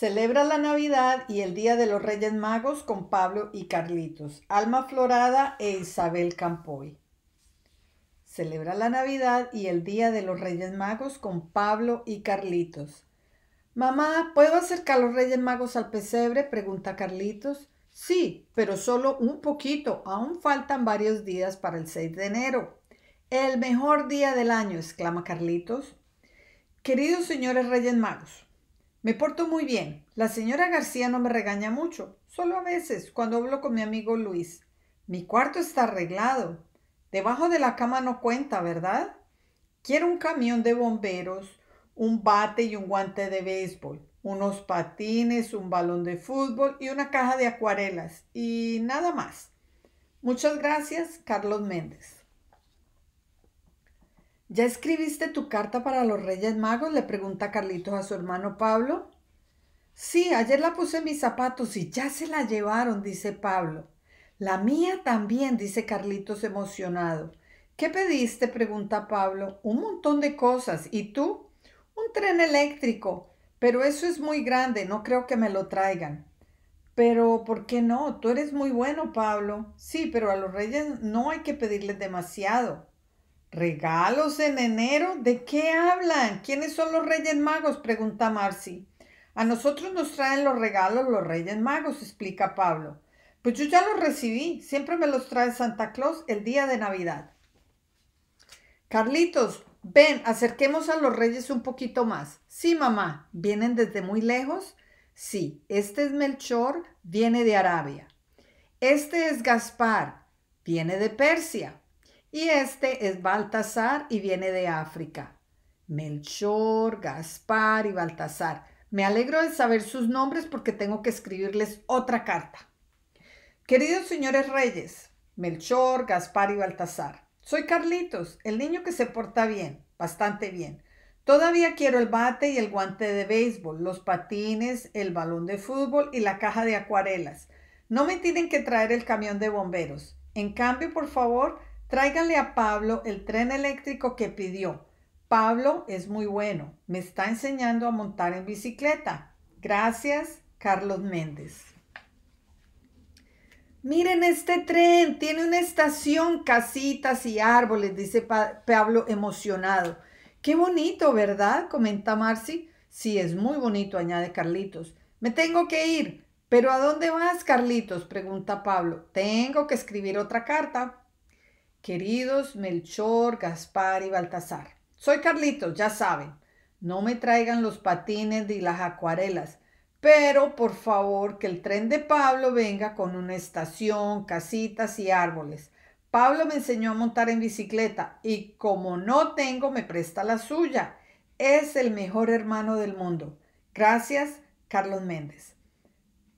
Celebra la Navidad y el Día de los Reyes Magos con Pablo y Carlitos, Alma Florada e Isabel Campoy. Celebra la Navidad y el Día de los Reyes Magos con Pablo y Carlitos. Mamá, ¿puedo acercar los Reyes Magos al pesebre? pregunta Carlitos. Sí, pero solo un poquito. Aún faltan varios días para el 6 de enero. El mejor día del año, exclama Carlitos. Queridos señores Reyes Magos, me porto muy bien. La señora García no me regaña mucho, solo a veces, cuando hablo con mi amigo Luis. Mi cuarto está arreglado. Debajo de la cama no cuenta, ¿verdad? Quiero un camión de bomberos, un bate y un guante de béisbol, unos patines, un balón de fútbol y una caja de acuarelas, y nada más. Muchas gracias, Carlos Méndez. ¿Ya escribiste tu carta para los Reyes Magos? le pregunta Carlitos a su hermano Pablo. Sí, ayer la puse en mis zapatos y ya se la llevaron, dice Pablo. La mía también, dice Carlitos emocionado. ¿Qué pediste? pregunta Pablo. Un montón de cosas. ¿Y tú? Un tren eléctrico. Pero eso es muy grande, no creo que me lo traigan. Pero, ¿por qué no? Tú eres muy bueno, Pablo. Sí, pero a los reyes no hay que pedirles demasiado. ¿Regalos en enero? ¿De qué hablan? ¿Quiénes son los Reyes Magos? pregunta Marcy. A nosotros nos traen los regalos los Reyes Magos, explica Pablo. Pues yo ya los recibí, siempre me los trae Santa Claus el día de Navidad. Carlitos, ven, acerquemos a los Reyes un poquito más. Sí, mamá, ¿vienen desde muy lejos? Sí, este es Melchor, viene de Arabia. Este es Gaspar, viene de Persia. Y este es Baltasar y viene de África. Melchor, Gaspar y Baltasar. Me alegro de saber sus nombres porque tengo que escribirles otra carta. Queridos señores reyes, Melchor, Gaspar y Baltasar, soy Carlitos, el niño que se porta bien, bastante bien. Todavía quiero el bate y el guante de béisbol, los patines, el balón de fútbol y la caja de acuarelas. No me tienen que traer el camión de bomberos. En cambio, por favor, Tráiganle a Pablo el tren eléctrico que pidió. Pablo es muy bueno. Me está enseñando a montar en bicicleta. Gracias, Carlos Méndez. Miren este tren, tiene una estación, casitas y árboles, dice Pablo emocionado. Qué bonito, ¿verdad? comenta Marcy. Sí, es muy bonito, añade Carlitos. Me tengo que ir. ¿Pero a dónde vas, Carlitos? pregunta Pablo. Tengo que escribir otra carta. Queridos Melchor, Gaspar y Baltasar, soy Carlitos, ya saben, no me traigan los patines ni las acuarelas, pero por favor que el tren de Pablo venga con una estación, casitas y árboles. Pablo me enseñó a montar en bicicleta y como no tengo me presta la suya. Es el mejor hermano del mundo. Gracias, Carlos Méndez.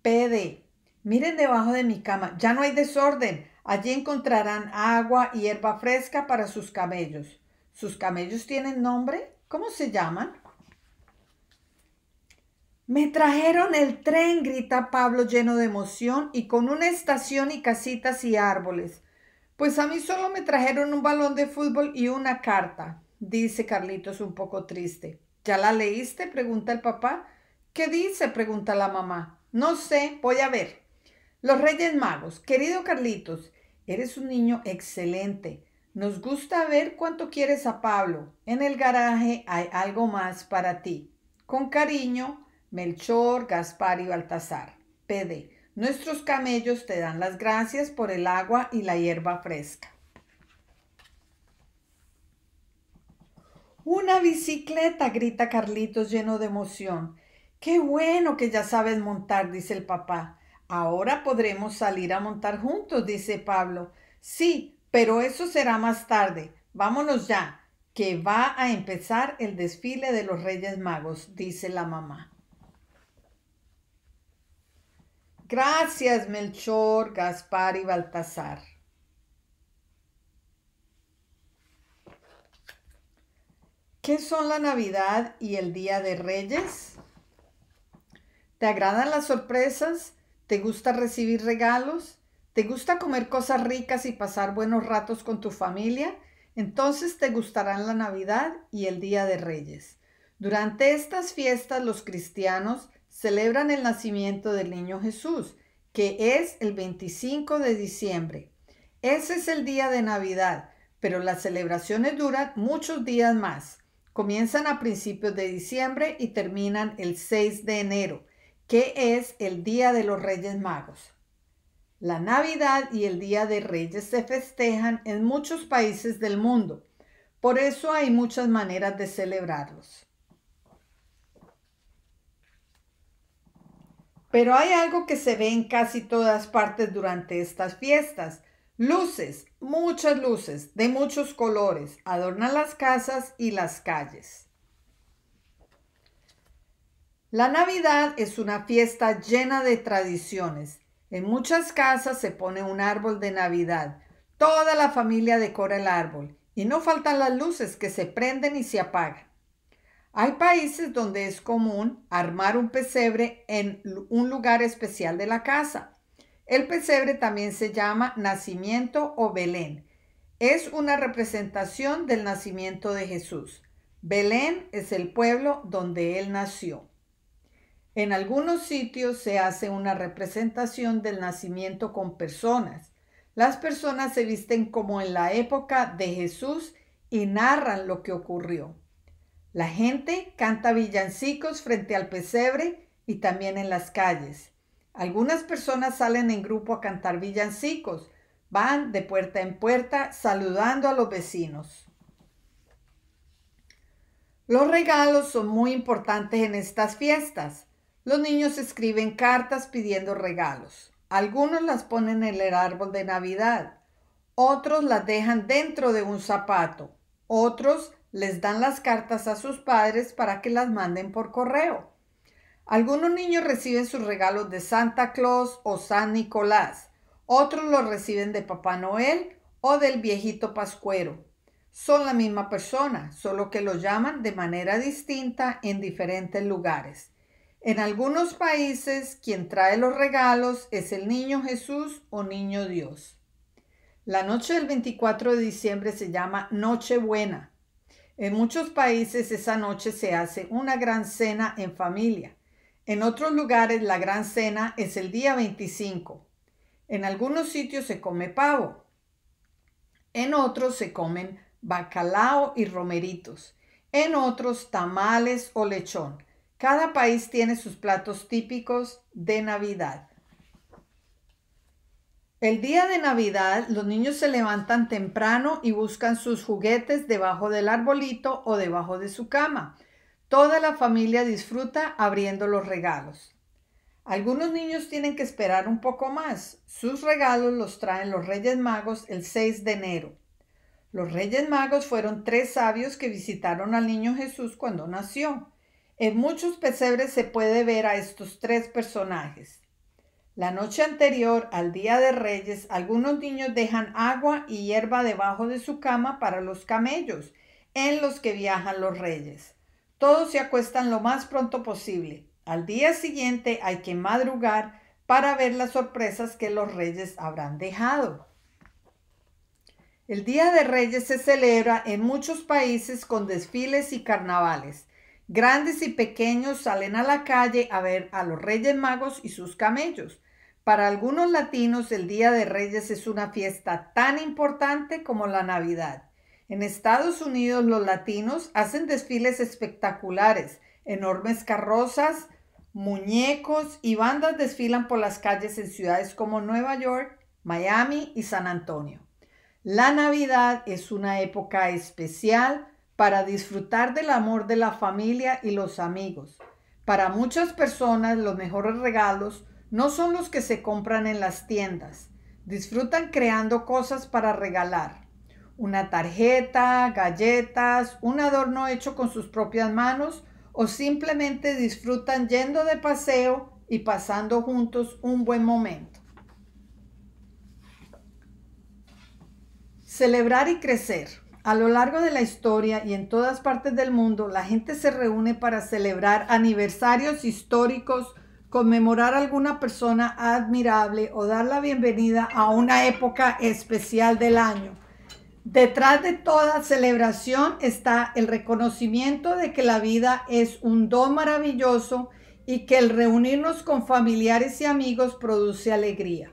PD. Miren debajo de mi cama, ya no hay desorden. Allí encontrarán agua y hierba fresca para sus camellos. ¿Sus camellos tienen nombre? ¿Cómo se llaman? Me trajeron el tren, grita Pablo lleno de emoción y con una estación y casitas y árboles. Pues a mí solo me trajeron un balón de fútbol y una carta, dice Carlitos un poco triste. ¿Ya la leíste? pregunta el papá. ¿Qué dice? pregunta la mamá. No sé, voy a ver. Los Reyes Magos. Querido Carlitos, Eres un niño excelente. Nos gusta ver cuánto quieres a Pablo. En el garaje hay algo más para ti. Con cariño, Melchor, Gaspar y Baltasar. PD. Nuestros camellos te dan las gracias por el agua y la hierba fresca. Una bicicleta, grita Carlitos lleno de emoción. Qué bueno que ya sabes montar, dice el papá. Ahora podremos salir a montar juntos, dice Pablo. Sí, pero eso será más tarde. Vámonos ya, que va a empezar el desfile de los Reyes Magos, dice la mamá. Gracias, Melchor, Gaspar y Baltasar. ¿Qué son la Navidad y el Día de Reyes? ¿Te agradan las sorpresas? ¿Te gusta recibir regalos? ¿Te gusta comer cosas ricas y pasar buenos ratos con tu familia? Entonces te gustarán la Navidad y el Día de Reyes. Durante estas fiestas los cristianos celebran el nacimiento del niño Jesús, que es el 25 de diciembre. Ese es el día de Navidad, pero las celebraciones duran muchos días más. Comienzan a principios de diciembre y terminan el 6 de enero. ¿Qué es el Día de los Reyes Magos? La Navidad y el Día de Reyes se festejan en muchos países del mundo. Por eso hay muchas maneras de celebrarlos. Pero hay algo que se ve en casi todas partes durante estas fiestas. Luces, muchas luces, de muchos colores, adornan las casas y las calles. La Navidad es una fiesta llena de tradiciones. En muchas casas se pone un árbol de Navidad. Toda la familia decora el árbol y no faltan las luces que se prenden y se apagan. Hay países donde es común armar un pesebre en un lugar especial de la casa. El pesebre también se llama nacimiento o Belén. Es una representación del nacimiento de Jesús. Belén es el pueblo donde él nació. En algunos sitios se hace una representación del nacimiento con personas. Las personas se visten como en la época de Jesús y narran lo que ocurrió. La gente canta villancicos frente al pesebre y también en las calles. Algunas personas salen en grupo a cantar villancicos, van de puerta en puerta saludando a los vecinos. Los regalos son muy importantes en estas fiestas. Los niños escriben cartas pidiendo regalos. Algunos las ponen en el árbol de Navidad, otros las dejan dentro de un zapato, otros les dan las cartas a sus padres para que las manden por correo. Algunos niños reciben sus regalos de Santa Claus o San Nicolás, otros los reciben de Papá Noel o del viejito Pascuero. Son la misma persona, solo que los llaman de manera distinta en diferentes lugares. En algunos países, quien trae los regalos es el niño Jesús o niño Dios. La noche del 24 de diciembre se llama Nochebuena. En muchos países esa noche se hace una gran cena en familia. En otros lugares la gran cena es el día 25. En algunos sitios se come pavo. En otros se comen bacalao y romeritos. En otros tamales o lechón. Cada país tiene sus platos típicos de Navidad. El día de Navidad los niños se levantan temprano y buscan sus juguetes debajo del arbolito o debajo de su cama. Toda la familia disfruta abriendo los regalos. Algunos niños tienen que esperar un poco más. Sus regalos los traen los Reyes Magos el 6 de enero. Los Reyes Magos fueron tres sabios que visitaron al niño Jesús cuando nació. En muchos pesebres se puede ver a estos tres personajes. La noche anterior al Día de Reyes, algunos niños dejan agua y hierba debajo de su cama para los camellos en los que viajan los reyes. Todos se acuestan lo más pronto posible. Al día siguiente hay que madrugar para ver las sorpresas que los reyes habrán dejado. El Día de Reyes se celebra en muchos países con desfiles y carnavales. Grandes y pequeños salen a la calle a ver a los Reyes Magos y sus camellos. Para algunos latinos el Día de Reyes es una fiesta tan importante como la Navidad. En Estados Unidos los latinos hacen desfiles espectaculares, enormes carrozas, muñecos y bandas desfilan por las calles en ciudades como Nueva York, Miami y San Antonio. La Navidad es una época especial para disfrutar del amor de la familia y los amigos. Para muchas personas los mejores regalos no son los que se compran en las tiendas. Disfrutan creando cosas para regalar. Una tarjeta, galletas, un adorno hecho con sus propias manos o simplemente disfrutan yendo de paseo y pasando juntos un buen momento. Celebrar y crecer. A lo largo de la historia y en todas partes del mundo, la gente se reúne para celebrar aniversarios históricos, conmemorar a alguna persona admirable o dar la bienvenida a una época especial del año. Detrás de toda celebración está el reconocimiento de que la vida es un don maravilloso y que el reunirnos con familiares y amigos produce alegría.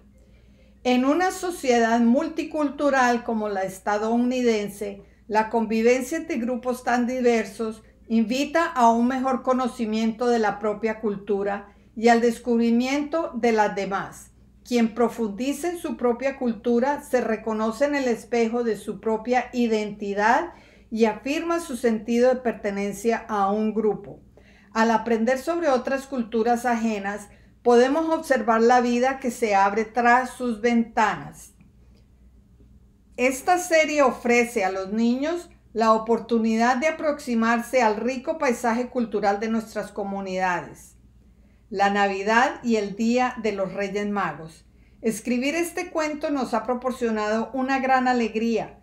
En una sociedad multicultural como la estadounidense, la convivencia entre grupos tan diversos invita a un mejor conocimiento de la propia cultura y al descubrimiento de las demás. Quien profundice en su propia cultura se reconoce en el espejo de su propia identidad y afirma su sentido de pertenencia a un grupo. Al aprender sobre otras culturas ajenas, podemos observar la vida que se abre tras sus ventanas. Esta serie ofrece a los niños la oportunidad de aproximarse al rico paisaje cultural de nuestras comunidades, la Navidad y el Día de los Reyes Magos. Escribir este cuento nos ha proporcionado una gran alegría,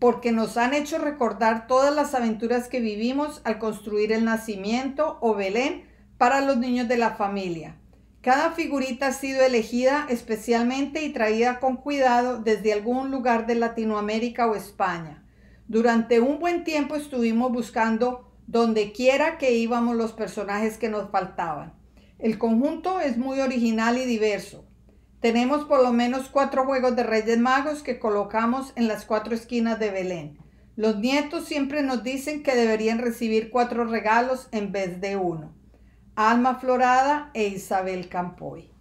porque nos han hecho recordar todas las aventuras que vivimos al construir el nacimiento o Belén para los niños de la familia. Cada figurita ha sido elegida especialmente y traída con cuidado desde algún lugar de Latinoamérica o España. Durante un buen tiempo estuvimos buscando donde quiera que íbamos los personajes que nos faltaban. El conjunto es muy original y diverso. Tenemos por lo menos cuatro juegos de Reyes Magos que colocamos en las cuatro esquinas de Belén. Los nietos siempre nos dicen que deberían recibir cuatro regalos en vez de uno. Alma Florada e Isabel Campoy.